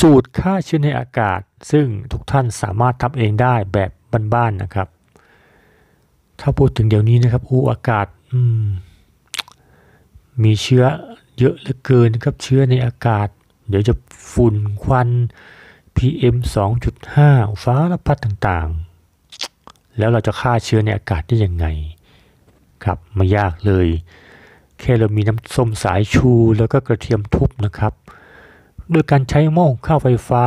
สูตรฆ่าเชื้อในอากาศซึ่งทุกท่านสามารถทำเองได้แบบบ้านๆนะครับ ถ้าพูดถึงเดี๋ยวนี้นะครับอู้อากาศมมีเชื้อเยอะเหลือเกินครับเชื้อในอากาศ เดี๋ยวจะฝุ่นควัน PM 2.5ฟ้าละพัดต่างๆ แล้วเราจะฆ่าเชื้อในอากาศได้ยังไง ครับไม่ยากเลย แค่เรามีน้ำส้มสายชู แล้วก็กระเทียมทุบนะครับด้วยการใช้หม้อหุงข้าวไฟฟ้า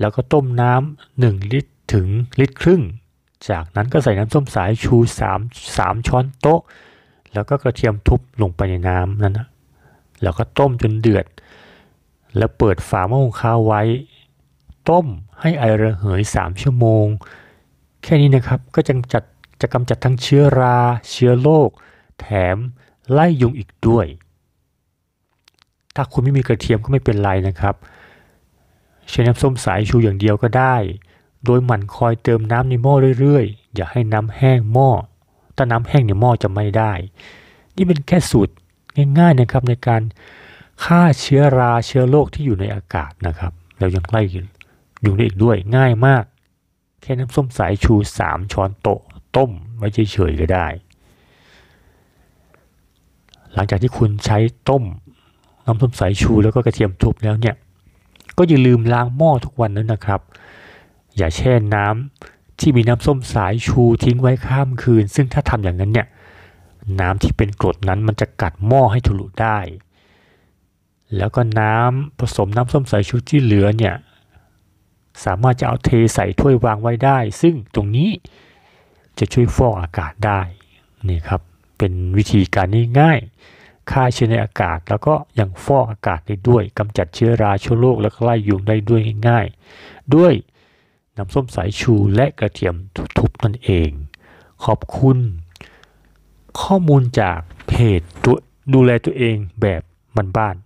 แล้วก็ต้มน้ำ1ลิตรถึงลิตรครึ่ง จากนั้นก็ใส่น้ำส้มสายชู3 3ช้อนโต๊ะ แล้วก็กระเทียมทุบลงไปในน้ำนั้นนะแล้วก็ต้มจนเดือด แล้วเปิดฝาหม้อหุงข้าวไว้ ต้มให้ไอระเหย 3 ชั่วโมง แค่นี้นะครับก็จะจัดจะกำจัดทั้งเชื้อรา เชื้อโรคแถมไล่ยุงอีกด้วยถ้าคุณไม่มีกระเทียมก็ไม่เป็นไรนะครับ ใช้น้ำส้มสายชูอย่างเดียวก็ได้ โดยหมั่นคอยเติมน้ำในหม้อเรื่อยๆ อย่าให้น้ำแห้งหม้อถ้าน้ำแห้งในหม้อจะไม่ได้ นี่เป็นแค่สูตรง่าย ๆนะครับ ในการฆ่าเชื้อราเชื้อโรคที่อยู่ในอากาศนะครับแล้วยังไล่ยุงได้อีกด้วยง่ายมาก แค่น้ำส้มสายชู 3ช้อนโต๊ะต้มไว้เฉยๆก็ได้ หลังจากที่คุณใช้ต้มน้ำส้มสายชู แล้วก็กระเทียมทุบแล้วเนี่ยก็อย่าลืมล้างหม้อทุกวันนั้นนะครับ อย่าแช่น้ำที่มีน้ำส้มสายชูทิ้งไว้ข้ามคืน ซึ่งถ้าทำอย่างนั้นเนี่ยน้ำที่เป็นกรดนั้นมันจะกัดหม้อให้ทะลุได้ แล้วก็น้ำผสมน้ำส้มสายชูที่เหลือเนี่ยสามารถจะเอาเทใส่ถ้วยวางไว้ได้ ซึ่งตรงนี้จะช่วยฟอกอากาศได้นี่ครับ เป็นวิธีการง่ายฆ่าเชื้อในอากาศแล้วก็ยังฟอกอากาศได้ด้วย กำจัดเชื้อราชั้วโรคและไล่ยุงได้ด้วยง่ายๆด้วยน้ำส้มสายชูและกระเทียมทุบนั่นเอง ขอบคุณข้อมูลจากเพจดูแลตัวเองแบบบ้านๆ